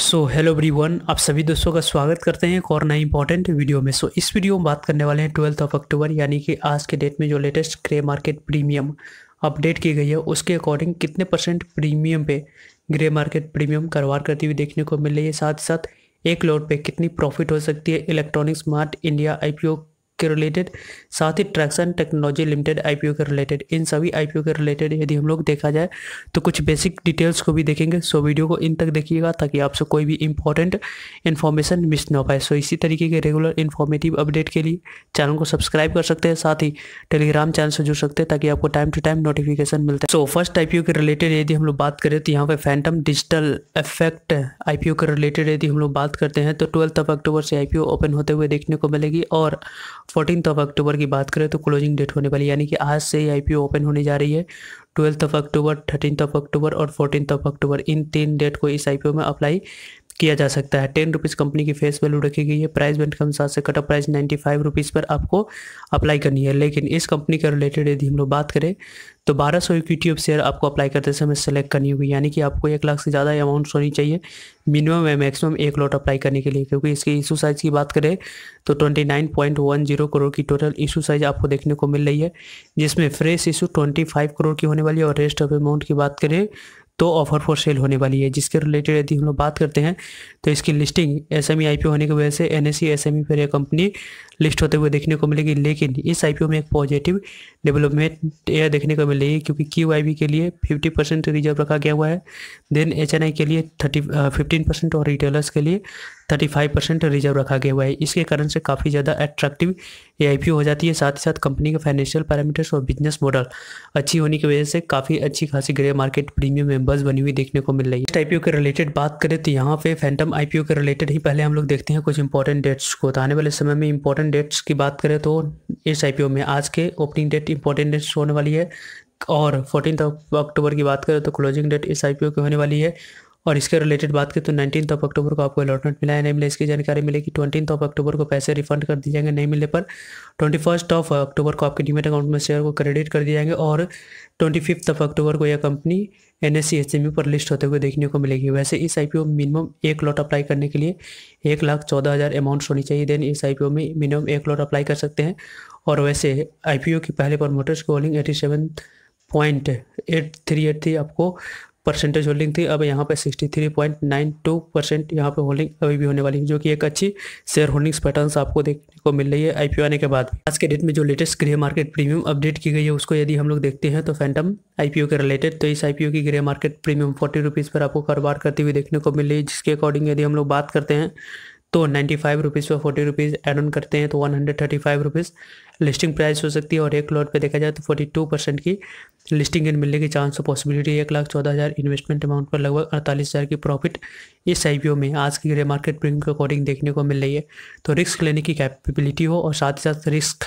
so hello one आप सभी दोस्तों का स्वागत करते हैं एक और नई इंपॉर्टेंट वीडियो में सो so, इस वीडियो में बात करने वाले हैं ट्वेल्थ ऑफ अक्टूबर यानी कि आज के डेट में जो latest grey market premium update की गई है उसके अकॉर्डिंग कितने परसेंट प्रीमियम पे ग्रे मार्केट प्रीमियम कारोबार करती हुई देखने को मिल रही है साथ ही साथ एक लोड पे कितनी प्रॉफिट हो सकती है इलेक्ट्रॉनिक्स मार्ट इंडिया आई के रिलेटेड साथ ही ट्रैक्शन टेक्नोलॉजी लिमिटेड आई के रिलेटेड इन सभी आई के रिलेटेड यदि हम लोग देखा जाए तो कुछ बेसिक डिटेल्स को भी देखेंगे सो वीडियो को इन तक देखिएगा ताकि आपसे कोई भी इंपॉर्टेंट इन्फॉर्मेशन मिस ना हो पाए सो इसी तरीके के रेगुलर इन्फॉर्मेटिव अपडेट के लिए चैनल को सब्सक्राइब कर सकते हैं साथ ही टेलीग्राम चैनल से जुड़ सकते हैं ताकि आपको टाइम टू टाइम नोटिफिकेशन मिलता है सो फर्स्ट आई के रिलेटेड यदि हम लोग बात करें तो यहाँ पर फैंटम डिजिटल इफेक्ट आई के रिलेटेड यदि हम लोग बात करते हैं तो ट्वेल्थ ऑफ अक्टूबर से आई ओपन होते हुए देखने को मिलेगी और फोर्टीन ऑफ अक्टूबर की बात करें तो क्लोजिंग डेट होने वाली यानी कि आज से ही आई ओपन होने जा रही है twelfth of October thirteen of October और फोर्टीन ऑफ अक्टूबर इन तीन डेट को इस आई में अप्लाई किया जा सकता है टेन रुपीज़ कंपनी की फेस वैल्यू रखी गई है प्राइस बैंड के अनुसार से cut off price ninety five rupees पर आपको अप्लाई करनी है लेकिन इस कंपनी के रिलेटेड यदि हम लोग बात करें तो बारह सौ इक्विटी ऑफ शेयर आपको अप्लाई करते समय सेलेक्ट करनी होगी यानी कि आपको एक लाख से ज़्यादा अमाउंट होनी चाहिए मिनिमम या मैक्सिमम एक लॉट अप्लाई करने के लिए क्योंकि इसके इशू साइज़ की बात करें तो twenty nine point one zero crore की टोटल इशू साइज़ आपको देखने को मिल रही है जिसमें fresh issue twenty five crore की होने वाली है और रेस्ट ऑफ अमाउंट की बात करें दो ऑफर फॉर सेल होने वाली है जिसके रिलेटेड यदि हम लोग बात करते हैं तो इसकी लिस्टिंग एस एम होने की वजह से एन एस सी पर यह कंपनी लिस्ट होते हुए देखने को मिलेगी लेकिन इस आई में एक पॉजिटिव डेवलपमेंट यह देखने को मिलेगी क्योंकि क्यू के लिए फिफ्टी परसेंट रिजर्व रखा गया हुआ है देन एच के लिए थर्टी फिफ्टीन परसेंट और रिटेलर्स के लिए थर्टी फाइव परसेंट रिजर्व रखा गया हुआ है इसके कारण से काफ़ी ज़्यादा अट्रैक्टिव ए आई हो जाती है साथ ही साथ कंपनी के फाइनेंशियल पैरामीटर्स और बिजनेस मॉडल अच्छी होने की वजह से काफ़ी अच्छी खासी ग्रे मार्केट प्रीमियम में बस बनी हुई देखने को मिल रही है आईपीओ के रिलेटेड बात करें तो यहाँ पे फैंटम आईपीओ के रिलेटेड ही पहले हम लोग देखते हैं कुछ इंपॉर्टेंट डेट्स को तो आने वाले समय में इंपॉर्टेंट डेट्स की बात करें तो इस आईपीओ में आज के ओपनिंग डेट इंपॉर्टेंट डेट्स होने वाली है और फोर्टीन अक्टूबर की बात करें तो क्लोजिंग डेट इस आईपीओ की होने वाली है और इसके रिलेटेड बात करें तो नाइनटीन ऑफ अक्टूबर को आपको अलॉटमेंट मिला है नहीं मिले इसकी जानकारी मिले कि ट्वेंटी ऑफ अक्टूबर को पैसे रिफंड कर दिए जाएंगे नहीं मिलने पर ट्वेंटी फर्स्ट ऑफ अक्टूबर को आपके डीमेट अकाउंट में शेयर को क्रेडिट कर दिए जाएंगे और ट्वेंटी फिफ्थ ऑफ अक्टूबर को यह कंपनी एन एस पर लिस्ट होते हुए देखने को मिलेगी वैसे इस आई मिनिमम एक लॉट अप्लाई करने के लिए एक लाख चौदह हज़ार अमाउंट्स होनी चाहिए देन इस आई में मिनिमम एक लॉट अप्लाई कर सकते हैं और वैसे आई की पहले प्रमोटर्स की holding eighty seven point eight three eight थी आपको परसेंटेज होल्डिंग थी अब यहाँ पे 63.92 परसेंट यहाँ पे होल्डिंग अभी भी होने वाली है जो कि एक अच्छी शेयर होल्डिंग्स पैटर्न्स आपको देखने को मिल रही है आईपीओ आने के बाद आज के डेट में जो latest grey market premium update की गई है उसको यदि हम लोग देखते हैं तो फैंटम आईपीओ के रिलेटेड तो इस आईपीओ की grey market premium forty rupees पर आपको कारोबार करती हुई देखने को मिल रही है जिसके अकॉर्डिंग यदि हम लोग बात करते हैं तो नाइन्टी फाइव रुपीज़ पर फोर्टी रुपीज़ एड ऑन करते हैं तो one hundred thirty five rupees listing price हो सकती है और एक लॉट पे देखा जाए तो फोर्टी टू परसेंट की लिस्टिंग एंड मिलने की चांस हो पॉसिबिलिटी एक लाख चौदह हज़ार इन्वेस्टमेंट अमाउंट पर लगभग अड़तालीस हज़ार की प्रॉफिट इस आई में आज की ग्रे मार्केट प्रीमियम के अकॉर्डिंग देखने को मिल रही है तो रिस्क लेने की कैपेबिलिटी हो और साथ ही साथ रिस्क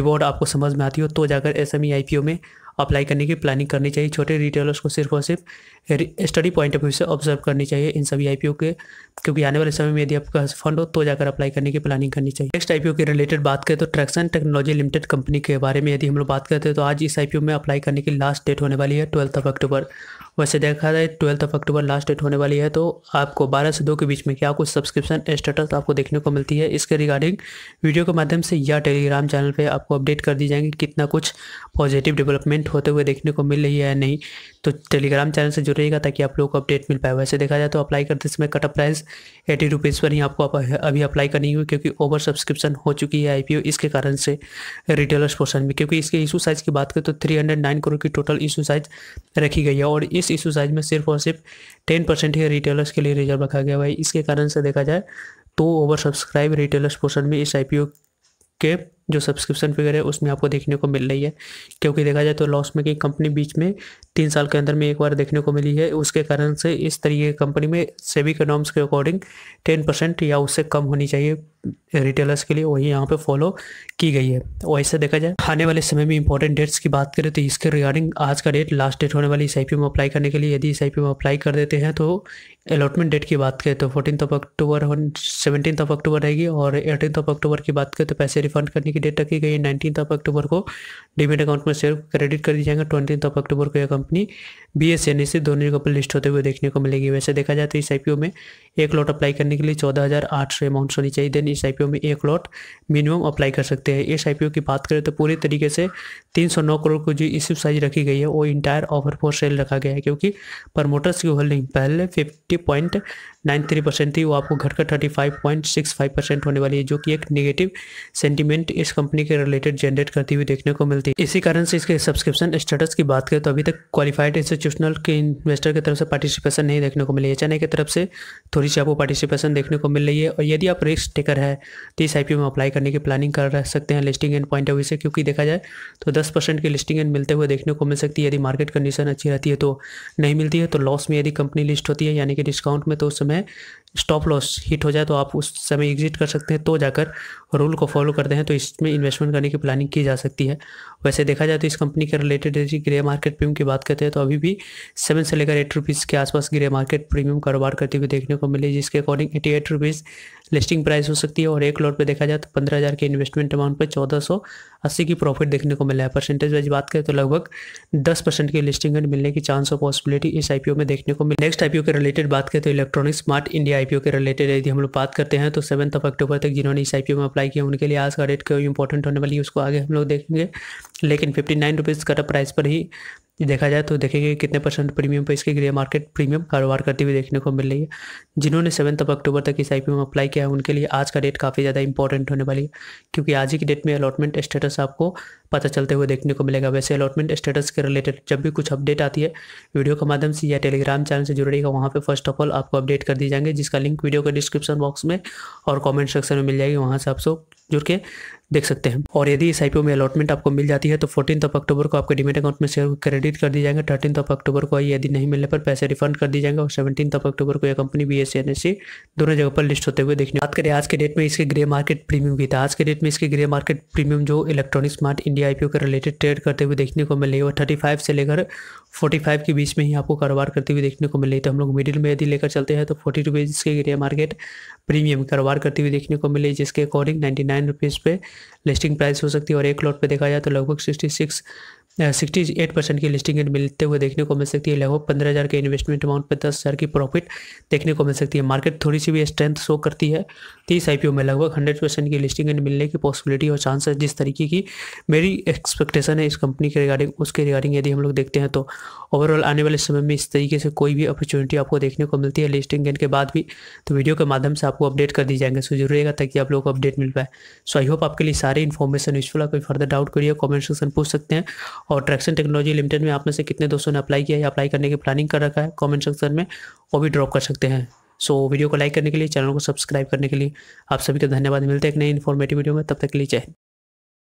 रिवॉर्ड आपको समझ में आती हो तो जाकर एस एम e में अप्लाई करने की प्लानिंग करनी चाहिए छोटे रिटेलर्स को सिर्फ और सिर्फ स्टडी पॉइंट ऑफ व्यू से ऑब्जर्व करनी चाहिए इन सभी आईपीओ के क्योंकि आने वाले समय में यदि आपका फंड हो तो जाकर अप्लाई करने की प्लानिंग करनी चाहिए नेक्स्ट आई के रिलेटेड बात करें तो ट्रैक्सन टेक्नोलॉजी लिमिटेड कंपनी के बारे में यदि हम लोग बात करते हैं तो आज इस आईपीओ में अप्लाई करने की लास्ट डेट होने वाली है ट्वेल्थ ऑफ अक्टूबर वैसे देखा जाए twelfth of October last date होने वाली है तो आपको बारह से दो के बीच में क्या कुछ सब्सक्रिप्शन स्टेटस आपको देखने को मिलती है इसके रिगार्डिंग वीडियो के माध्यम से या टेलीग्राम चैनल पर आपको अपडेट कर दी जाएंगे कितना कुछ पॉजिटिव डेवलपमेंट होते हुए देखने को मिल रही है या नहीं तो टेलीग्राम चैनल से जुड़िएगा ताकि आप लोग को अपडेट मिल पाए वैसे देखा जाए तो अप्लाई करते समय कट प्राइस एटी रुपीज़ पर ही आपको अभी अप्लाई करनी हुई क्योंकि ओवर सब्सक्रिप्शन हो चुकी है आईपीओ इसके कारण से रिटेलर्स पोर्सन में क्योंकि इसके इशू साइज़ की बात करें तो थ्री हंड्रेड नाइन करोड़ की टोटल इशू साइज़ रखी गई है और इस इस इशू साइज में सिर्फ और सिर्फ टेन परसेंट ही रिटेलर्स के लिए रिजर्व रखा गया हुआ है इसके कारण से देखा जाए तो ओवर सब्सक्राइब रिटेलर्स पोर्सन में इस आई के जो सब्सक्रिप्शन फिगर है उसमें आपको देखने को मिल रही है क्योंकि देखा जाए तो लॉस में कंपनी बीच में तीन साल के अंदर में एक बार देखने को मिली है उसके कारण से इस तरीके की कंपनी में सेबी के नॉर्म्स के अकॉर्डिंग टेन परसेंट या उससे कम होनी चाहिए रिटेलर्स के लिए वही यहाँ पे फॉलो की गई है वैसे देखा जाए आने वाले समय में इंपॉर्टेंट डेट्स की बात करें तो इसके रिगार्डिंग आज का डेट लास्ट डेट होने वाली इस आई में अप्लाई करने के लिए यदि इस आई में अप्लाई कर देते हैं तो अलॉटमेंट डेट की बात करें तो fourteen of October seventeen of October रहेगी और एटीन ऑफ अक्टूबर की बात करें तो पैसे रिफंड करने की डेट रखी गई है नाइनटीन ऑफ अक्टूबर को डिबिट अकाउंट में सिर्फ क्रेडिट कर दी जाएंगे ट्वेंटी ऑफ अक्टूबर को यह कंपनी बी एस एन से दोनों जगह पर लिस्ट होते हुए देखने को मिलेगी वैसे देखा जाए तो इस आई में एक लॉट अप्लाई करने के लिए चौदह हज़ार आठ सौ अमाउंट होनी चाहिए देन इस आई में एक लॉट मिनिमम अप्लाई कर सकते हैं इस आई की बात करें तो पूरी तरीके से तीन सौ नौ करोड़ को जो इश्यू साइज रखी गई है वो इंटायर ऑफर फॉर सेल रखा गया है क्योंकि प्रमोटर्स की होल्डिंग पहले फिफ्टी पॉइंट 93 परसेंट थी वो आपको घटकर thirty five point six five percent होने वाली है जो कि एक निगेटिव सेंटीमेंट इस कंपनी के रिलेटेड जनरेट करती हुई देखने को मिलती है इसी कारण से इसके सब्सक्रिप्शन स्टेटस की बात करें तो अभी तक क्वालिफाइड इंस्टीट्यूशनल के इन्वेस्टर की तरफ से पार्टिसिपेशन नहीं देखने को मिली है चेन्नई की तरफ से थोड़ी सी आपको पार्टिसिपेशन देखने को मिल रही है और यदि आप रिस्क टेकर है तो इस आई में अप्लाई करने की प्लानिंग कर सकते हैं listing and point of view से क्योंकि देखा जाए तो दस परसेंट की लिस्टिंग एंड मिलते हुए देखने को मिल सकती है यदि मार्केट कंडीशन अच्छी रहती है तो नहीं मिलती है तो लॉस में यदि कंपनी लिस्ट होती है यानी कि डिस्काउंट में तो उस समय है स्टॉप लॉस हिट हो जाए तो आप उस समय एग्जिट कर सकते हैं तो जाकर रूल को फॉलो करते हैं तो इसमें इन्वेस्टमेंट करने की प्लानिंग की जा सकती है वैसे देखा जाए तो इस कंपनी के रिलेटेड यदि ग्रे मार्केट प्रीमियम की बात करते हैं तो अभी भी सेवन से लेकर एट रुपीज़ के आसपास ग्रे मार्केट प्रीमियम कारोबार करते हुए देखने को मिले जिसके according eighty eight rupees listing price हो सकती है और एक लॉट पर देखा जाए तो पंद्रह हज़ार के इन्वेस्टमेंट अमाउंट पर चौदह सौ अस्सी की प्रॉफिट देखने को मिला है परसेंटेज वाइज बात करें तो लगभग दस परसेंट की लिस्टिंग मिलने की चांस और पॉसिबिलिटी इस आईपीओ में देखने को मिले नेक्स्ट आईपीओ के रिलेटेड बात करें तो इलेक्ट्रॉनिक स्मार्ट इंडिया आईपीओ के रिलेटेड यदि हम लोग बात करते हैं तो सेवंथ ऑफ अक्टूबर तक जिन्होंने इस आईपीओ में अप्लाई किया उनके लिए आज का डेट क्यों इंपॉर्टेंट होने वाली है उसको आगे हम लोग देखेंगे लेकिन fifty nine rupees cut up price पर ही देखा जाए तो देखेंगे कितने परसेंट प्रीमियम पर इसके ग्रे मार्केट प्रीमियम कारोबार करते हुए देखने को मिल रही है जिन्होंने सेवन्थ ऑफ अक्टूबर तक इस आई में अप्लाई किया है उनके लिए आज का डेट काफ़ी ज़्यादा इंपॉर्टेंट होने वाली है क्योंकि आज ही की डेट में अलॉटमेंट स्टेटस आपको पता चलते हुए देखने को मिलेगा वैसे अलॉटमेंट स्टेटस के रिलेटेड जब भी कुछ अपडेट आती है वीडियो के माध्यम से या टेलीग्राम चैनल से जुड़ रहेगा वहाँ पर फर्स्ट ऑफ ऑल आपको अपडेट कर दी जाएंगे जिसका लिंक वीडियो के डिस्क्रिप्शन बॉक्स में और कॉमेंट सेक्शन में मिल जाएगी वहाँ से आप सब जुड़ के देख सकते हैं और यदि इस आईपीओ में अलॉटमेंट आपको मिल जाती है तो फोर्टीन ऑफ अक्टूबर को आपके डिमेट अकाउंट में शेयर क्रेडिट कर दिए जाएंगे थर्टीन ऑफ अक्टूबर को यदि नहीं मिलने पर पैसे रिफंड कर दिए जाएंगे और सेवेंटीन ऑफ अक्टूबर को यह कंपनी बी एस दोनों जगह पर लिस्ट होते हुए देखने बात करें आज के डेट में इसके ग्रे मार्केट प्रीमियम की था तो आज के डेट में इसके ग्रे मार्केट प्रीमियम जो इलेक्ट्रॉनिक स्मार्ट इंडिया आईपीओ के रिलेटेड ट्रेड करते हुए देखने को मिले और थर्टी फाइव से लेकर फोर्टी फाइव के बीच में ही आपको कारोबार करते हुए देखने को मिले तो हम लोग मिडिल में यदि लेकर चलते हैं तो फोर्टी रुपीज़ के ग्रे मार्केट प्रीमियम कारोबार करते हुए देखने को मिली जिसके अकॉर्डिंग नाइन्टी नाइन रुपीज़ पे लिस्टिंग प्राइस हो सकती है और एक लॉट पे देखा जाए तो लगभग sixty six sixty eight percent की लिस्टिंग रेट मिलते हुए देखने को मिल सकती है लगभग पंद्रह हज़ार के इन्वेस्टमेंट अमाउंट पर दस हज़ार की प्रॉफिट देखने को मिल सकती है मार्केट थोड़ी सी भी स्ट्रेंथ शो करती है तीस आई में लगभग हंड्रेड परसेंट की लिस्टिंग रेट मिलने की पॉसिबिलिटी और चांस है जिस तरीके की मेरी एक्सपेक्टेशन है इस कंपनी के रिगार्डिंग उसके रिगार्डिंग यदि हम लोग देखते हैं तो ओवरऑल आने वाले समय में इस तरीके से कोई भी अपॉर्चुनिटी आपको देखने को मिलती है लिस्टिंग गेन के बाद भी तो वीडियो के माध्यम से आपको अपडेट कर दी जाएंगे सो जरूर रहेगा ताकि आप लोग को अपडेट मिल पाए सो आई होप आपके लिए सारी इन्फॉर्मेशन यूजफुल कोई फर्दर डाउट करिए कॉमेंट सेक्शन पूछ सकते हैं और ट्रैक्शन टेक्नोलॉजी लिमिटेड में आप में से कितने दोस्तों ने अप्लाई किया या अप्लाई करने की प्लानिंग कर रखा है कमेंट सेक्शन में वो भी ड्रॉप कर सकते हैं सो so, वीडियो को लाइक करने के लिए चैनल को सब्सक्राइब करने के लिए आप सभी का धन्यवाद मिलते हैं एक नई इन्फॉर्मेटिव वीडियो में तब तक के लिए चाहे